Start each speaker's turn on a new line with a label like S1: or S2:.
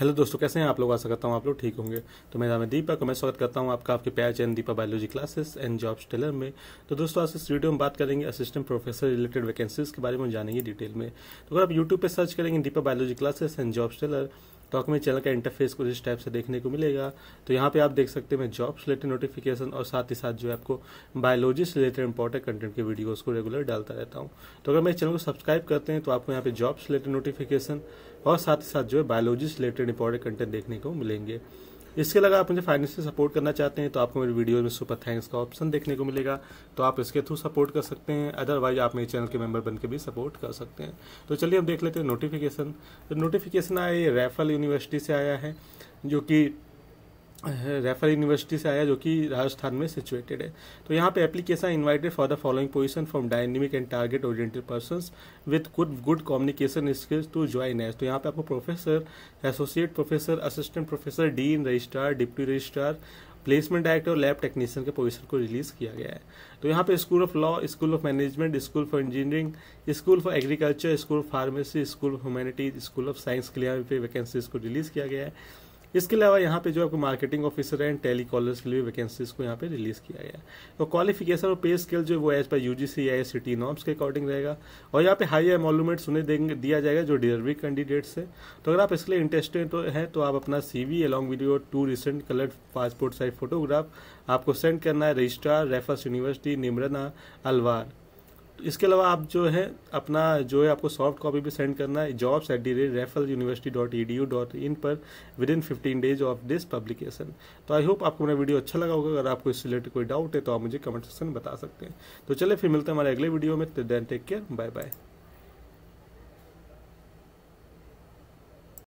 S1: hello दोस्तों कैसे हैं आप लोग आशा करता हूँ आप लोग ठीक होंगे तो मेरा नाम है दीपक मैं स्वागत करता हूँ आपका आपके प्यार चैन Deepa biology classes and jobs teller में तो दोस्तों आज इस वीडियो में बात करेंगे असिस्टेंट प्रोफेसर रिलेटेड वैकेंसीज के बारे में जानेंगे डिटेल में तो अगर आप यूट्यूब पर सर्च करेंगे Deepa biology classes and jobs teller में चैनल का इंटरफेस कुछ इस टाइप से देखने को मिलेगा तो यहाँ पे आप देख सकते हैं जॉब रिलेटेड नोटिफिकेशन और साथ ही साथ जो है आपको बायोलॉजी से रिलेटेड इंपॉर्टेंट कंटेंट के वीडियोज़ को रेगुलर डालता रहता हूँ तो अगर मेरे चैनल को सब्सक्राइब करते हैं तो आपको यहाँ पे जॉब रिलेटेड नोटिफिकेशन और साथ ही साथ जो है बायोलॉजी से रिलेटेड इंपॉर्टेंट कंटेंट देखने को मिलेंगे इसके अलावा आप मुझे फाइनेंशियल सपोर्ट करना चाहते हैं तो आपको मेरे वीडियो में सुपर थैंक्स का ऑप्शन देखने को मिलेगा तो आप इसके थ्रू सपोर्ट कर सकते हैं अदरवाइज आप मेरे चैनल के मेंबर बनकर भी सपोर्ट कर सकते हैं तो चलिए हम देख लेते हैं नोटिफिकेशन तो नोटिफिकेशन आया ये रैफल यूनिवर्सिटी से आया है जो कि रेफर यूनिवर्सिटी से आया जो कि राजस्थान में सिचुएटेड है तो यहाँ पे application invited for the following position from dynamic and target oriented person with good good communication skills to join us तो यहाँ पे आपको professor associate professor assistant professor dean registrar deputy registrar placement director lab technician के position को release किया गया है तो यहाँ पे school of law school of management school for engineering school for agriculture school of pharmacy school of humanities school of science के लिए यहाँ पे वैकेंसीज को रिलीज किया गया है इसके अलावा यहाँ पे जो आपको marketing officer and telecallers के लिए वैकेंसीज को यहाँ पे रिलीज किया गया है तो क्वालिफिकेशन और पे स्केल जो है वो एज पर यूजीसी या एस नॉर्म्स के अकॉर्डिंग रहेगा और यहाँ पे हाई एमोलूमेंट्स उन्हें देंगे दिया जाएगा जो डिलीवरी कैंडिडेट्स है तो अगर आप इसके लिए इंटरेस्टेड है तो आप अपना CV along video to recent coloured passport size photograph आपको सेंड करना है registrar Raffles university Neemrana Alwar इसके अलावा आप जो है अपना जो है आपको सॉफ्ट कॉपी भी सेंड करना है jobs at the rate Raffles university dot E D U dot in पर within fifteen days of this publication तो आई होप आपको मेरा वीडियो अच्छा लगा होगा अगर आपको इससे रिलेटेड कोई डाउट है तो आप मुझे कमेंट सेक्शन में बता सकते हैं तो चले फिर मिलते हैं हमारे अगले वीडियो में then take care bye bye